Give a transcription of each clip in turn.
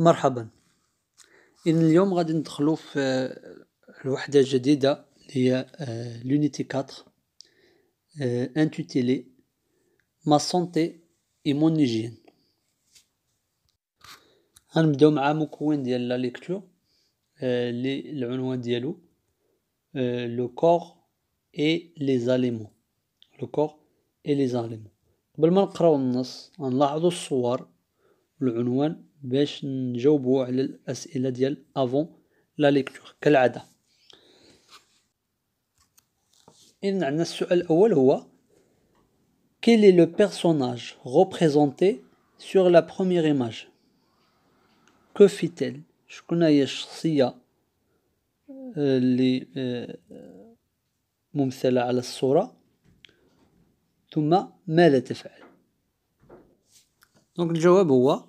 مرحبا ان اليوم غادي ندخلو في الوحدة الجديدة هي لونيتي 4 انتوتيلي ما سونتي اي مون غنبداو مع مكون ديال لا آه، ليكتور لي العنوان ديالو لو كور اي لي زاليمون لو كور اي لي زاليمون قبل ما نقراو النص غنلاحظو الصور والعنوان باش نجاوبوا على الاسئله ديال افون لا ليكتور كالعاده ان عندنا السؤال الاول هو quel est le personnage représenté sur la première image que fait-elle شكون هي الشخصيه آه، اللي آه، ممثله على الصوره ثم ماذا تفعل دونك الجواب هو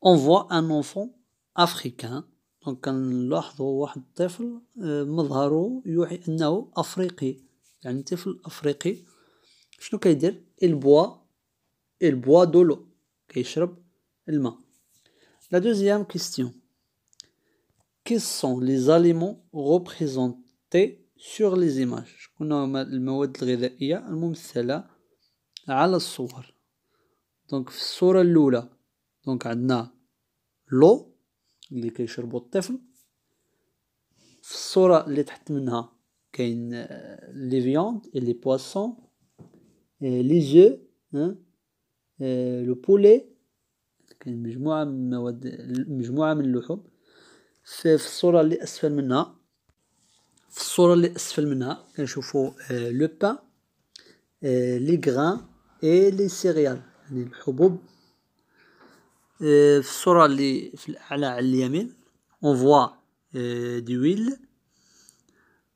on voit un enfant افريكان دونك كنلاحظوا واحد الطفل آه، مظهره يوحي انه افريقي يعني طفل افريقي شنو كيدير البوا البوا دولو كيشرب الماء لا دوزيام كيستيون كي سون لي زاليمون ريبريزونتي سور لي زيماج شكون هما المواد الغذائيه الممثله على الصور دونك في الصوره الاولى دونك عندنا لو اللي كيشربو الطفل في الصورة اللي تحت منها كاين آه، لي فياند لي بواسون آه، لي جو آه، لو بولي كاين مجموعة من مواد مجموعة من اللحوم في الصورة اللي أسفل منها في الصورة اللي أسفل منها كنشوفو لو بان لي غران اي لي سيريال يعني الحبوب Euh, sur à la droite, on voit euh, du huile,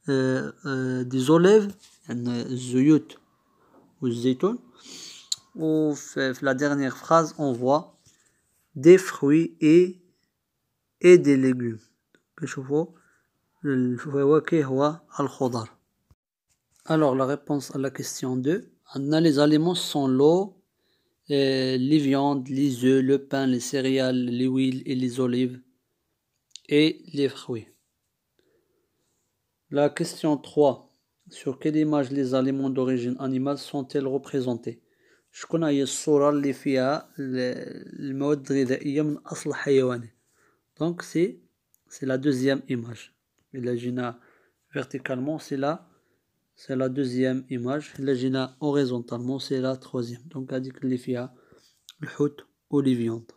euh, des olives, et les ou Et Ou, la dernière phrase, on voit des fruits et et des légumes. Que vois, Alors la réponse à la question 2. les aliments sont l'eau. Euh, les viandes, les œufs, le pain, les céréales, les huiles et les olives et les fruits. La question 3. Sur quelle image les aliments d'origine animale sont-elles représentés Donc, c'est le اللي فيها المواد الغذائية من c'est حيواني deuxième image c'est la deuxième image. L'agina, horizontalement, c'est la troisième. Donc, elle dit que le hout ou les viandes.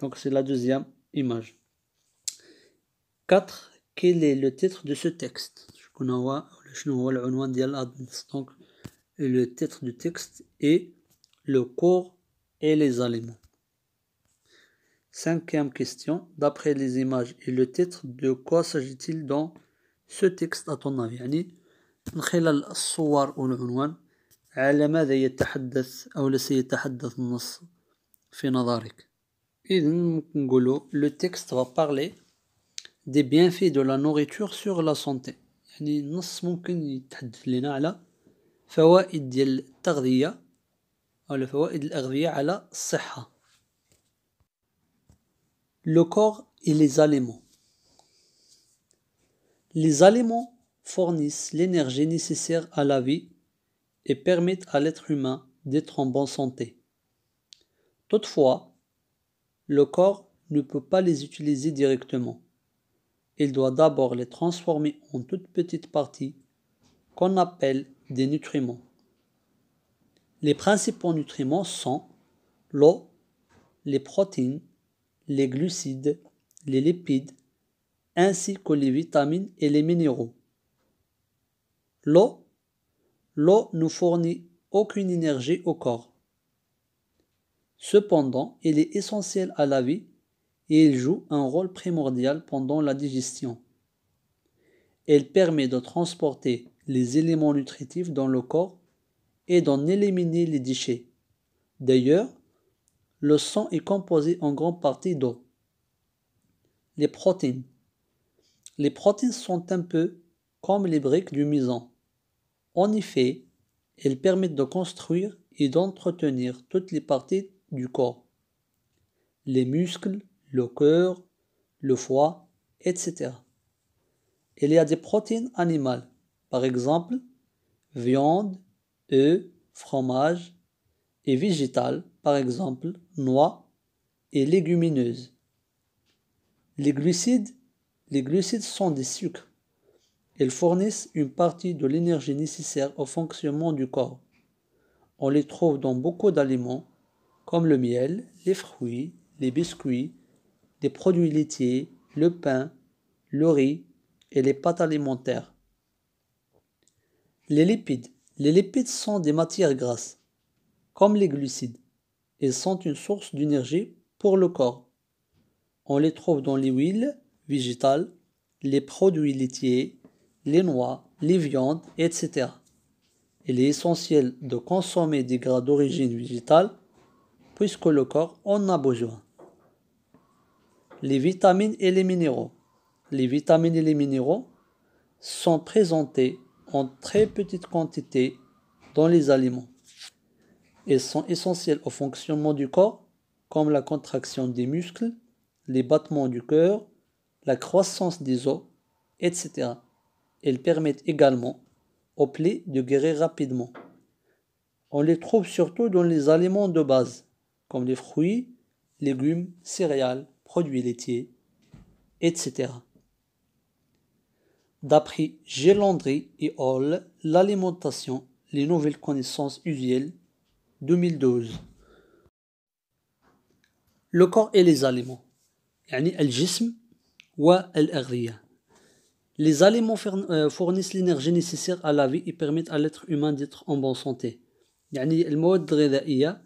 Donc, c'est la deuxième image. 4. Quel est le titre de ce texte le Donc, le titre du texte est le corps et les aliments. Cinquième question. D'après les images et le titre, de quoi s'agit-il dans ce texte à ton avis من خلال الصور والعنوان على ماذا يتحدث أو لا سيتحدث النص في نظرك إذن ممكن نقولو لو تيكست va parler des bienfaits de la nourriture sur la santé يعني النص ممكن يتحدث لنا على فوائد ديال التغذية أو فوائد الأغذية على الصحة لو كور اي لي زاليمون لي زاليمون fournissent l'énergie nécessaire à la vie et permettent à l'être humain d'être en bonne santé. Toutefois, le corps ne peut pas les utiliser directement. Il doit d'abord les transformer en toutes petites parties qu'on appelle des nutriments. Les principaux nutriments sont l'eau, les protéines, les glucides, les lipides, ainsi que les vitamines et les minéraux. L'eau, l'eau ne fournit aucune énergie au corps. Cependant, elle est essentielle à la vie et elle joue un rôle primordial pendant la digestion. Elle permet de transporter les éléments nutritifs dans le corps et d'en éliminer les déchets. D'ailleurs, le sang est composé en grande partie d'eau. Les protéines. Les protéines sont un peu comme les briques du mison. En effet, elles permettent de construire et d'entretenir toutes les parties du corps, les muscles, le cœur, le foie, etc. Il y a des protéines animales, par exemple viande, œufs, fromage, et végétales, par exemple noix et légumineuses. Les glucides, les glucides sont des sucres ils fournissent une partie de l'énergie nécessaire au fonctionnement du corps. On les trouve dans beaucoup d'aliments, comme le miel, les fruits, les biscuits, des produits laitiers, le pain, le riz et les pâtes alimentaires. Les lipides. Les lipides sont des matières grasses, comme les glucides. Ils sont une source d'énergie pour le corps. On les trouve dans les huiles végétales, les produits laitiers, les noix, les viandes, etc. Il est essentiel de consommer des gras d'origine végétale puisque le corps en a besoin. Les vitamines et les minéraux. Les vitamines et les minéraux sont présentés en très petite quantité dans les aliments. et sont essentiels au fonctionnement du corps, comme la contraction des muscles, les battements du cœur, la croissance des os, etc. Elles permettent également aux plaies de guérir rapidement. On les trouve surtout dans les aliments de base, comme les fruits, légumes, céréales, produits laitiers, etc. D'après Gélandry et Hall, l'alimentation, les nouvelles connaissances usuelles, 2012. Le corps et les aliments, wa الجسم والأغذية Les aliments fournissent l'énergie nécessaire à la vie et permettent à l'être humain d'être en bonne santé. يعني المواد الغذائية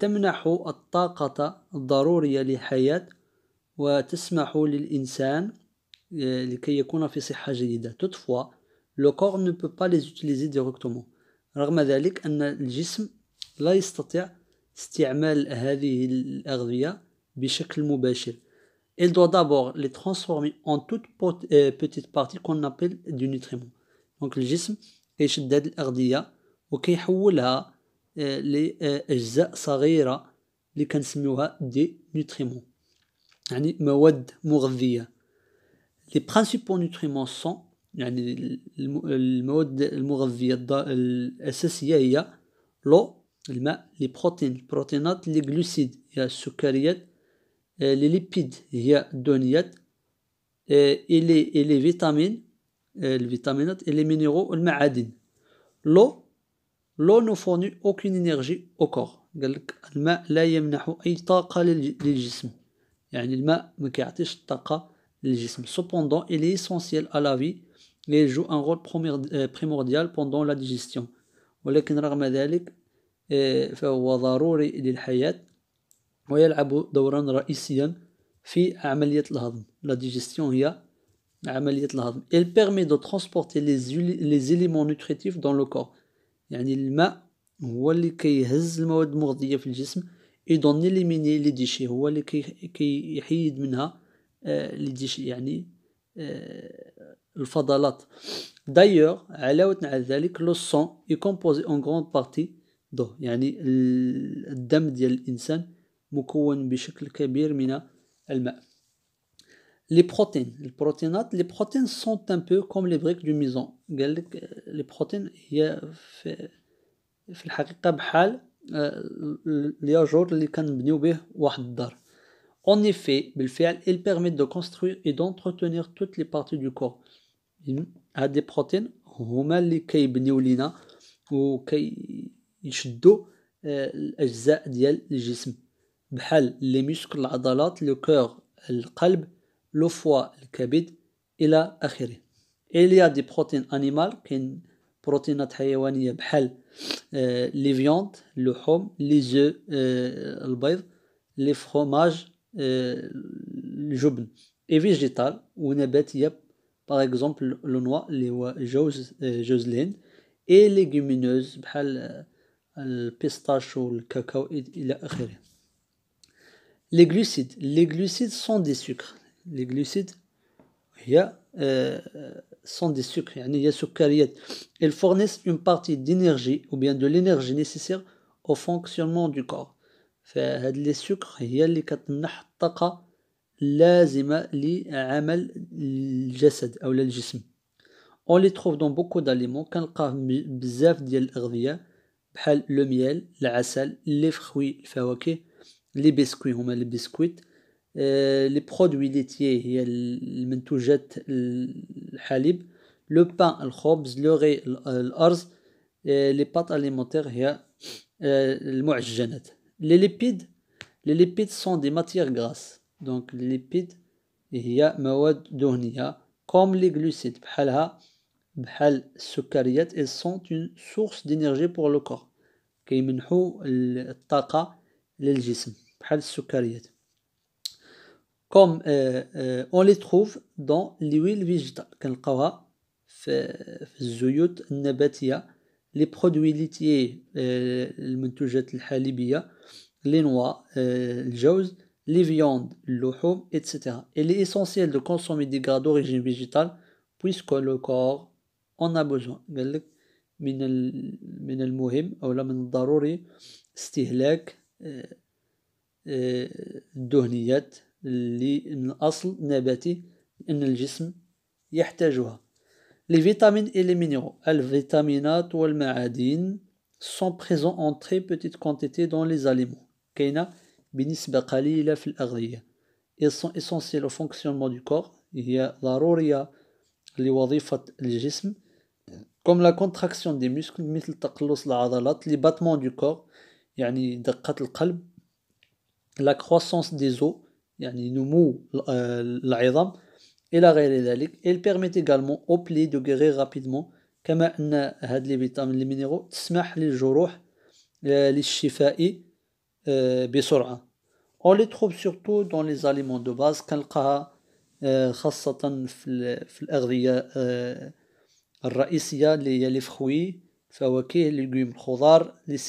تمنح الطاقة الضرورية للحياة وتسمح للإنسان لكي يكون في صحة جيدة. Toutefois, le corps ne peut pas les utiliser directement. رغم ذلك أن الجسم لا يستطيع استعمال هذه الأغذية بشكل مباشر. Il doit d'abord les transformer en toutes euh, petites parties qu'on appelle du nutriment. Donc le jisme est euh, euh, de l'ardia, ou kayhoula les jza sarira, les kansmiwa des nutriments. Yani de mourdia. Les principaux nutriments sont, yani mawad l'eau, les protéines, les les glucides, les sucrées, euh, les lipides euh, les y les vitamines, euh, les vitamines et les minéraux l'eau l'eau ne fournit aucune énergie au corps يعني cependant il est essentiel à la vie et joue un rôle primordial pendant la digestion ولكن رغم ذلك فهو ضروري ويلعب دورا رئيسيا في la digestion هي elle permet de transporter les, éléments nutritifs dans le corps يعني الماء هو اللي كيهز المواد المغذية et d'en éliminer les déchets هو اللي كيحيد منها لي ديش يعني الفضلات D'ailleurs, علاوة على ذلك لو سون اون بارتي دو مكون بشكل كبير من الماء les protéines les protéines les protéines sont un peu comme les briques du maison euh, les protéines هي في, في الحقيقه بحال الياجور euh, اللي كنبنيو به واحد الدار En effet, بالفعل, ils permettent de construire et d'entretenir toutes les parties du corps. des protéines, هاد لي بروتين هما اللي ou لينا وكيشدو euh, الاجزاء ديال الجسم بحال لي ميسكل العضلات لو كور القلب لو فوا الكبد الى اخره إليا دي بروتين انيمال كاين بروتينات حيوانيه بحال لي فيوند اللحوم لي زو البيض لي فروماج الجبن اي فيجيتال ونباتيه باغ اكزومبل لو نوا اللي هو جوز جوز الهند اي ليغومينوز بحال البيستاشيو والكاكاو الى اخره Les glucides. Les glucides sont des sucres. Les glucides euh, sont des sucres. Ils fournissent une partie d'énergie ou bien de l'énergie nécessaire au fonctionnement du corps. فهاد لي هي اللي الطاقة اللازمة لعمل الجسد أو on les trouve dans beaucoup d'aliments كنلقاه بزاف ديال le miel, لو les fruits, les les biscuits, les biscuits, euh, les produits laitiers, il y le le pain, le le riz, euh, les pâtes alimentaires, il y euh, les Les lipides, les lipides sont des matières grasses, donc les lipides, sont des matières Comme les glucides, bhalha, les sont une source d'énergie pour le corps, qui corps. Comme euh, euh, on les trouve dans l'huile huiles végétales, comme le les produits laitiers, euh, les noix, le les viandes, le louchou, etc. Il est essentiel de consommer des gras d'origine végétale puisque le corps en a besoin. C'est un الدهنيات اللي من الاصل نباتي ان الجسم يحتاجها لي فيتامين اي لي مينيرو الفيتامينات والمعادن سون بريزون اون تري بوتيت كونتيتي دون لي زاليمون كاينه بنسبه قليله في الاغذيه اي سون اسونسييل او فونكسيونمون دو كور هي ضروريه لوظيفه الجسم كوم لا كونتراكسيون دي موسكل مثل تقلص العضلات لي باتمون دو كور يعني دقه القلب la croissance des os euh, elle permet également aux pli de guérir rapidement comme les vitamines les minéraux les euh, les euh, on les trouve surtout dans les aliments de base comme les في les الاغذيه les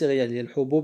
اللي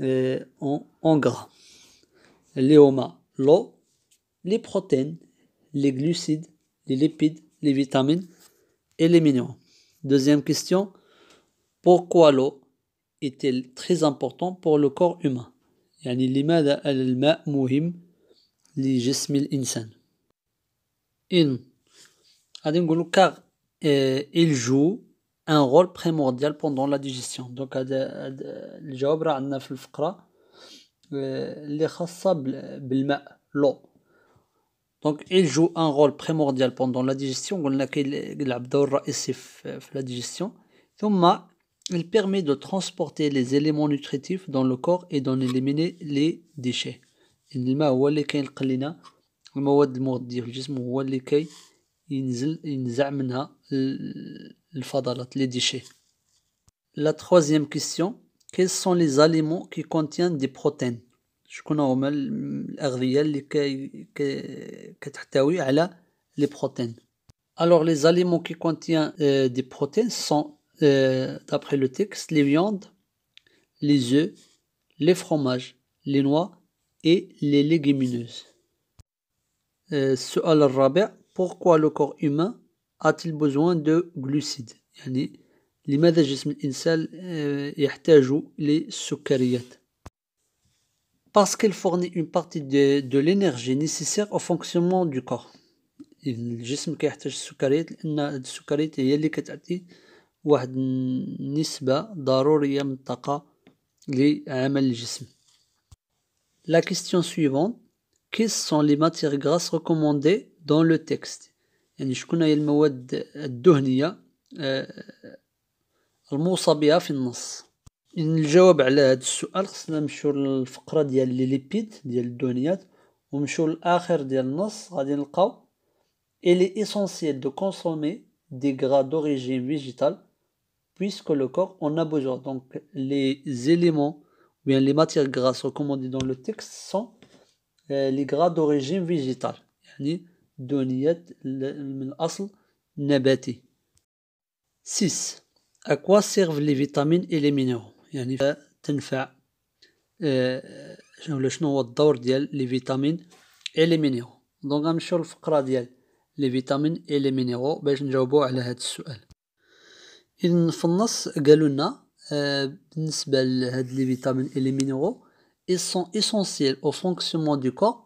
en, gras. Les l'eau, les protéines, les glucides, les lipides, les vitamines et les minéraux. Deuxième question, pourquoi l'eau est-elle très importante pour le corps humain est-il لماذا الماء مهم لجسم un rôle primordial pendant la digestion. Donc, الجواب راه عندنا في الفقرة اللي بالماء l'eau. Donc, il joue un rôle primordial pendant la digestion. On a كيلعب دور رئيسي la digestion. ثم il permet de transporter les éléments nutritifs dans le corps et d'en éliminer les déchets. الماء هو اللي المواد في الجسم هو اللي كي la troisième question quels sont les aliments qui contiennent des protéines شكون هما الاغذيه اللي كتحتوي على les protéines alors les aliments qui contiennent euh, des protéines sont euh, d'après le texte les viandes les œufs les fromages les noix et les légumineuses euh, La pourquoi le corps humain a-t-il besoin de glucides يعني لماذا جسم الإنسان euh, يحتاج للسكريات parce qu'elle fournit une partie de, de l'énergie nécessaire au fonctionnement du corps الجسم كيحتاج السكريات لان السكريات هي اللي كتعطي واحد النسبة ضرورية من الطاقة لعمل الجسم La question suivante, quelles sont les matières grasses recommandées دون لو تيكست يعني شكون هي المواد الدهنية الموصى بها في النص الجواب على هذا السؤال خصنا نمشيو للفقرة ديال لي ليبيد ديال الدهنيات ونمشيو للاخر ديال النص غادي نلقاو il est essentiel de consommer des gras d'origine végétale puisque le corps en a besoin. Donc les éléments ou bien les matières grasses recommandées dans le texte sont euh, les gras d'origine végétale. Yani دونيات من الأصل نباتي 6 أكوا سيرف لي فيتامين إي لي مينيرو يعني تنفع أه شنو شنو هو الدور ديال لي فيتامين إي لي مينيرو دونك غنمشيو للفقرة ديال لي فيتامين إي لي مينيرو باش نجاوبو على هاد السؤال إذن في النص قالوا لنا آه، بالنسبة لهاد لي فيتامين إي لي مينيرو ils sont essentiels au fonctionnement du corps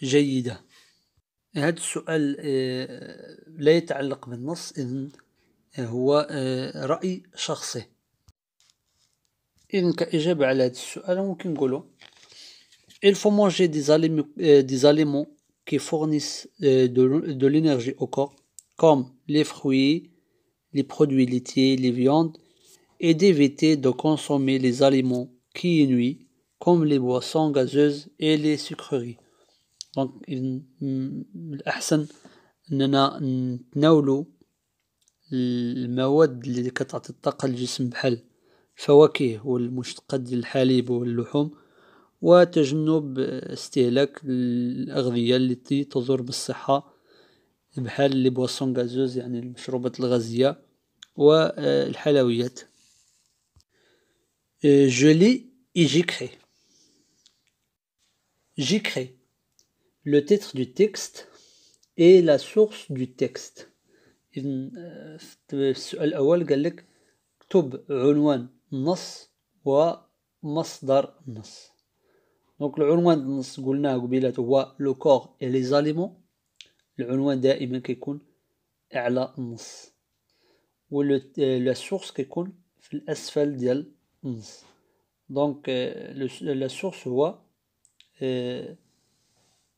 Il faut manger des aliments, euh، des aliments qui fournissent euh، de, de l'énergie au corps, comme les fruits, les produits laitiers, les viandes, et d'éviter de consommer les aliments qui nuisent, comme les boissons gazeuses et les sucreries. دونك من الأحسن أننا نتناولو المواد اللي كتعطي الطاقة للجسم بحال الفواكه والمشتقات ديال الحليب واللحوم وتجنب استهلاك الأغذية التي تضر بالصحة بحال لي بواسون غازوز يعني المشروبات الغازية والحلويات je l'ai et j'écris. J'écris. le titre du texte et la source du texte. السؤال الأول قال لك اكتب عنوان النص ومصدر النص دونك العنوان النص قلناه قبيلات هو لو كور اي لي زاليمون العنوان دائما كيكون اعلى النص و لا سورس كيكون في الاسفل ديال النص دونك لا سورس هو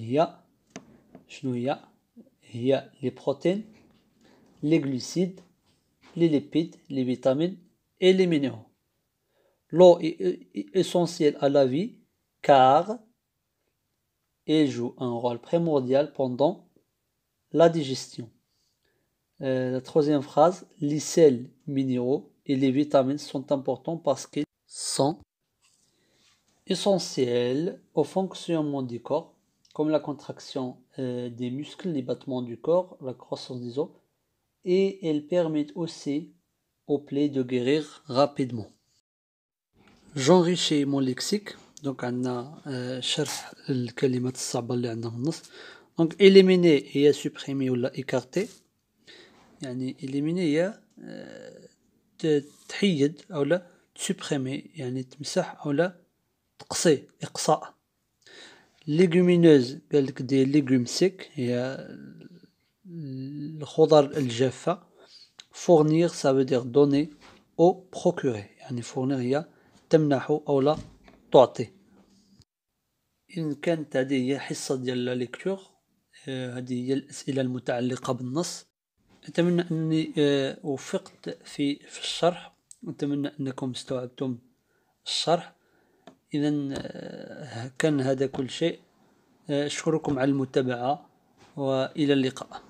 Il y a les protéines, les glucides, les lipides, les vitamines et les minéraux. L'eau est essentielle à la vie car elle joue un rôle primordial pendant la digestion. Euh, la troisième phrase, les sels minéraux et les vitamines sont importants parce qu'ils sont essentiels au fonctionnement du corps comme la contraction euh, des muscles, les battements du corps, la croissance des os, et elles permettent aussi aux plaies de guérir rapidement. J'enrichis mon lexique, donc on a شرح الكلمات الصعبة اللي عندنا في النص donc éliminer à supprimer ou écarter يعني éliminer هي euh, supprimer, أو à net يعني تمسح أو ليجومينوز بالك دي ليجوم سيك هي الخضر الجافة فورنير سا فو دوني او بروكوري يعني فورنير هي تمنح او لا تعطي ان كانت هذه هي حصة ديال لا آه، هذه هي الاسئلة المتعلقة بالنص اتمنى اني آه، وفقت في في الشرح اتمنى انكم استوعبتم الشرح اذا آه، كان هذا كل شيء آه، اشكركم على المتابعه والى اللقاء